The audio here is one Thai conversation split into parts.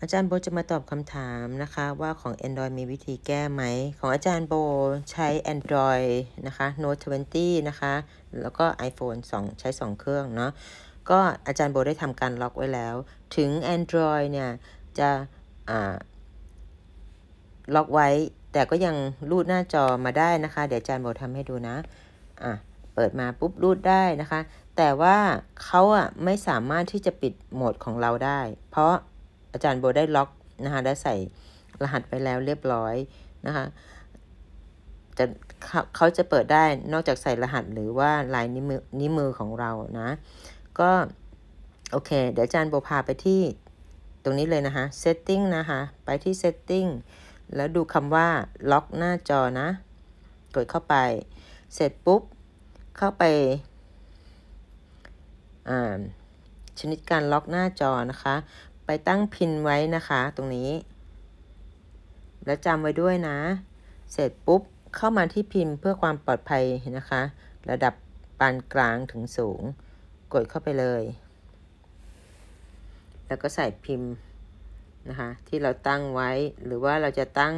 อาจารย์โบจะมาตอบคำถามนะคะ ว่าของ Android มีวิธีแก้ไหม ของอาจารย์โบใช้ Android นะคะ Note 20นะคะแล้วก็ iPhone 2ใช้ 2 เครื่องเนาะก็อาจารย์โบได้ทำการล็อกไว้แล้ว ถึง Android เนี่ยจะ ล็อกไว้ แต่ก็ยังรูดหน้าจอมาได้นะคะ เดี๋ยวอาจารย์โบทำให้ดูนะอ่ะเปิดมาปุ๊บรูดได้นะคะ แต่ว่าเขาอ่ะไม่สามารถที่จะปิดโหมดของเราได้ เพราะอาจารย์โบได้ล็อกนะคะได้ใส่รหัสไปแล้วเรียบร้อยนะคะจะเขาจะเปิดได้นอกจากใส่รหัสหรือว่าลายนิ้วมือนิ้วมือของเรานะก็โอเคเดี๋ยวอาจารย์โบพาไปที่ตรงนี้เลยนะคะ setting นะคะไปที่ setting แล้วดูคำว่าล็อกหน้าจอนะ กดเข้าไปเสร็จปุ๊บเข้าไปชนิดการล็อกหน้าจอนะคะไปตั้งพินไว้นะคะตรงนี้ แล้วจำไว้ด้วยนะ เสร็จปุ๊บเข้ามาที่พิมพ์เพื่อความปลอดภัยนะคะ ระดับปานกลางถึงสูง กดเข้าไปเลย แล้วก็ใส่พิมพ์นะคะที่เราตั้งไว้หรือว่าเราจะตั้ง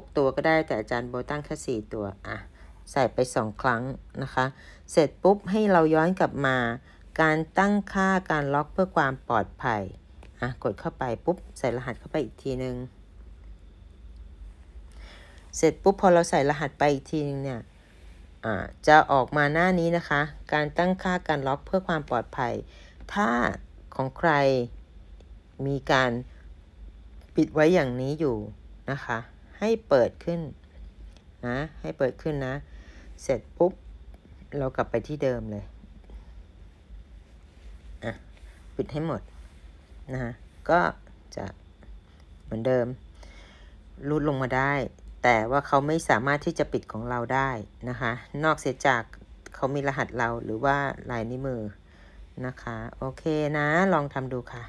6 ตัวก็ได้แต่อาจารย์โบตั้งแค่4ตัวอ่ะใส่ไป 2 ครั้งนะคะ เสร็จปุ๊บให้เราย้อนกลับมา การตั้งค่าการล็อกเพื่อความปลอดภัย่ะกดเข้าไปปุ๊บใส่รหัสเข้าไปอีกทีหนึ่งเสร็จปุ๊บพอเราใส่รหัสไปอีกทีนึงเนี่ยจะออกมาหน้านี้นะคะ การตั้งค่าการล็อกเพื่อความปลอดภัย ถ้าของใครมีการปิดไว้อย่างนี้อยู่นะคะ ให้เปิดขึ้นนะให้เปิดขึ้นนะ เสร็จปุ๊บเรากลับไปที่เดิมเลยอ่ะปิดให้หมดนะฮะก็จะเหมือนเดิมรูดลงมาได้ แต่ว่าเขาไม่สามารถที่จะปิดของเราได้นะคะนอกเสียจากเขามีรหัสเราหรือว่าลายนิ้วมือนะคะ โอเคนะลองทำดูค่ะ